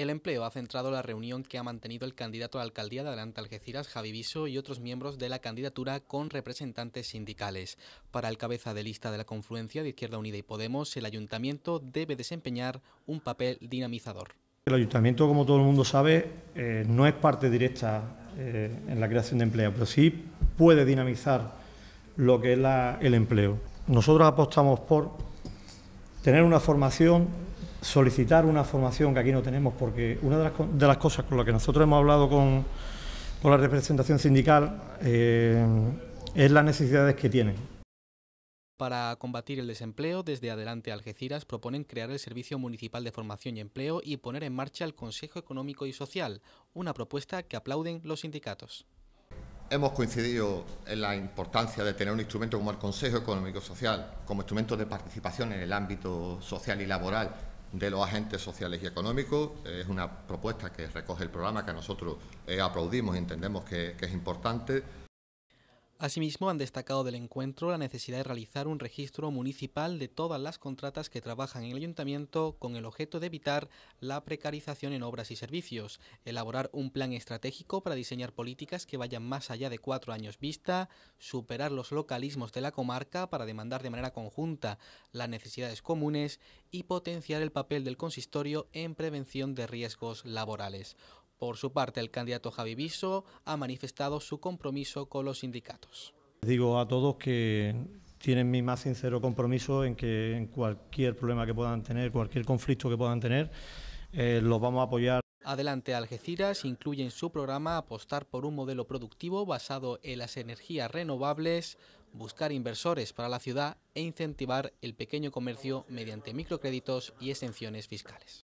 El empleo ha centrado la reunión que ha mantenido el candidato a la alcaldía de Adelante Algeciras, Javi Viso, y otros miembros de la candidatura con representantes sindicales. Para el cabeza de lista de la confluencia de Izquierda Unida y Podemos, el ayuntamiento debe desempeñar un papel dinamizador. El ayuntamiento, como todo el mundo sabe, eh, no es parte directa eh, en la creación de empleo, pero sí puede dinamizar lo que es el empleo. Nosotros apostamos por tener una formación solicitar una formación que aquí no tenemos, porque una de las, cosas con las que nosotros hemos hablado con, la representación sindical eh, es las necesidades que tienen. Para combatir el desempleo, desde Adelante Algeciras proponen crear el Servicio Municipal de Formación y Empleo y poner en marcha el Consejo Económico y Social, una propuesta que aplauden los sindicatos. Hemos coincidido en la importancia de tener un instrumento como el Consejo Económico y Social, como instrumento de participación en el ámbito social y laboral de los agentes sociales y económicos. Es una propuesta que recoge el programa que nosotros eh, aplaudimos y entendemos que es importante. Asimismo, han destacado del encuentro la necesidad de realizar un registro municipal de todas las contratas que trabajan en el ayuntamiento con el objeto de evitar la precarización en obras y servicios, elaborar un plan estratégico para diseñar políticas que vayan más allá de cuatro años vista, superar los localismos de la comarca para demandar de manera conjunta las necesidades comunes y potenciar el papel del consistorio en prevención de riesgos laborales. Por su parte, el candidato Javi Viso ha manifestado su compromiso con los sindicatos. Digo a todos que tienen mi más sincero compromiso en que en cualquier problema que puedan tener, cualquier conflicto que puedan tener, eh, los vamos a apoyar. Adelante Algeciras incluye en su programa apostar por un modelo productivo basado en las energías renovables, buscar inversores para la ciudad e incentivar el pequeño comercio mediante microcréditos y exenciones fiscales.